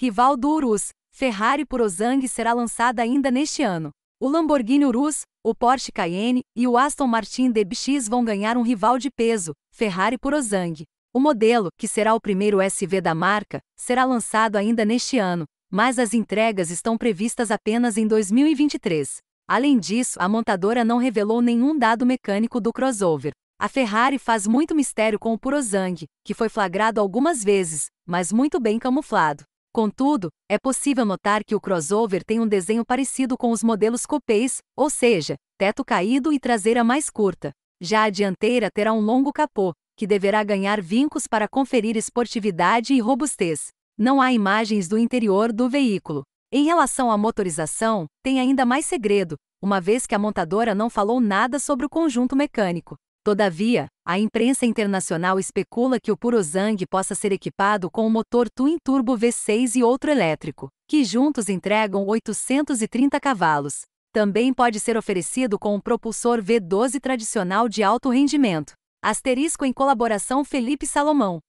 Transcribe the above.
rival do Urus, Ferrari por Ozang será lançada ainda neste ano. O Lamborghini Urus, o Porsche Cayenne e o Aston Martin DBX vão ganhar um rival de peso, Ferrari por Ozang. O modelo, que será o primeiro SV da marca, será lançado ainda neste ano, mas as entregas estão previstas apenas em 2023. Além disso, a montadora não revelou nenhum dado mecânico do crossover. A Ferrari faz muito mistério com o Purozang, que foi flagrado algumas vezes, mas muito bem camuflado. Contudo, é possível notar que o crossover tem um desenho parecido com os modelos coupés, ou seja, teto caído e traseira mais curta. Já a dianteira terá um longo capô, que deverá ganhar vincos para conferir esportividade e robustez. Não há imagens do interior do veículo. Em relação à motorização, tem ainda mais segredo, uma vez que a montadora não falou nada sobre o conjunto mecânico. Todavia, a imprensa internacional especula que o Purozang possa ser equipado com um motor twin turbo V6 e outro elétrico, que juntos entregam 830 cavalos. Também pode ser oferecido com um propulsor V12 tradicional de alto rendimento. Asterisco em colaboração Felipe Salomão.